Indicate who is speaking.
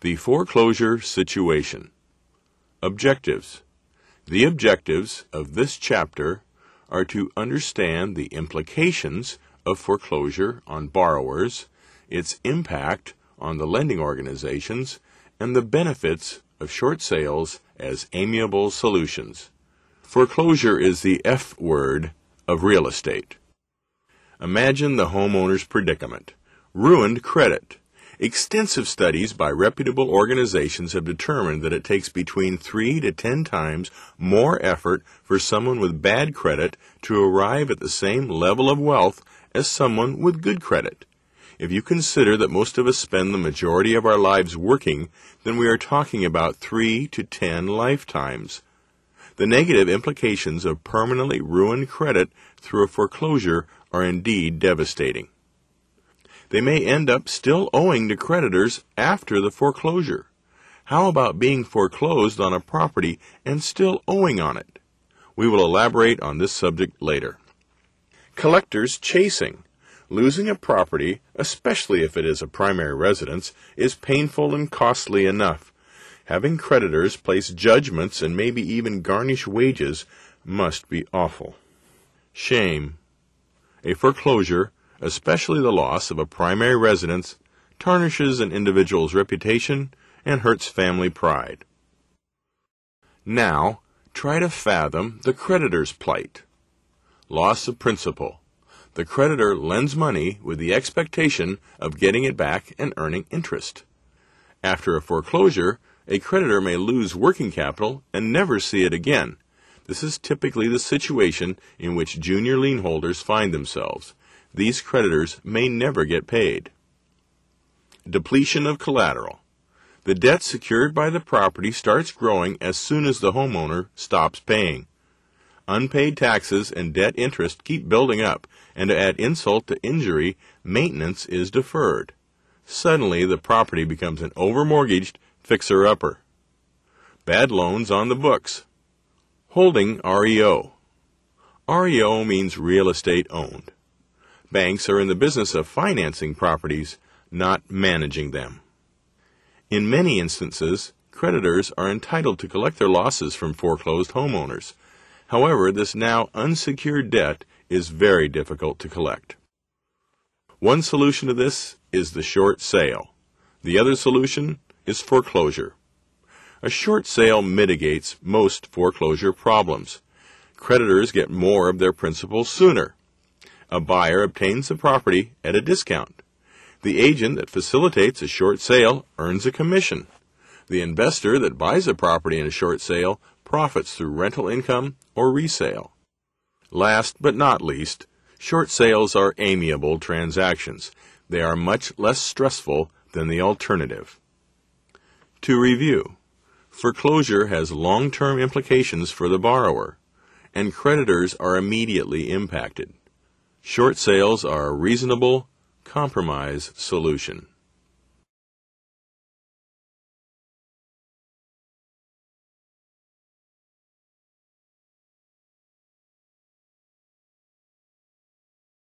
Speaker 1: The foreclosure situation. Objectives. The objectives of this chapter are to understand the implications of foreclosure on borrowers, its impact on the lending organizations, and the benefits of short sales as amiable solutions. Foreclosure is the F word of real estate. Imagine the homeowner's predicament ruined credit, Extensive studies by reputable organizations have determined that it takes between 3 to 10 times more effort for someone with bad credit to arrive at the same level of wealth as someone with good credit. If you consider that most of us spend the majority of our lives working, then we are talking about 3 to 10 lifetimes. The negative implications of permanently ruined credit through a foreclosure are indeed devastating they may end up still owing to creditors after the foreclosure. How about being foreclosed on a property and still owing on it? We will elaborate on this subject later. Collectors chasing. Losing a property, especially if it is a primary residence, is painful and costly enough. Having creditors place judgments and maybe even garnish wages must be awful. Shame. A foreclosure especially the loss of a primary residence, tarnishes an individual's reputation and hurts family pride. Now, try to fathom the creditor's plight. Loss of principal. The creditor lends money with the expectation of getting it back and earning interest. After a foreclosure, a creditor may lose working capital and never see it again. This is typically the situation in which junior lien holders find themselves these creditors may never get paid. Depletion of collateral. The debt secured by the property starts growing as soon as the homeowner stops paying. Unpaid taxes and debt interest keep building up, and to add insult to injury, maintenance is deferred. Suddenly, the property becomes an overmortgaged fixer-upper. Bad loans on the books. Holding REO. REO means real estate owned. Banks are in the business of financing properties, not managing them. In many instances, creditors are entitled to collect their losses from foreclosed homeowners. However, this now unsecured debt is very difficult to collect. One solution to this is the short sale. The other solution is foreclosure. A short sale mitigates most foreclosure problems. Creditors get more of their principal sooner a buyer obtains the property at a discount. The agent that facilitates a short sale earns a commission. The investor that buys a property in a short sale profits through rental income or resale. Last but not least, short sales are amiable transactions. They are much less stressful than the alternative. To review, foreclosure has long term implications for the borrower, and creditors are immediately impacted. Short sales are a reasonable compromise solution.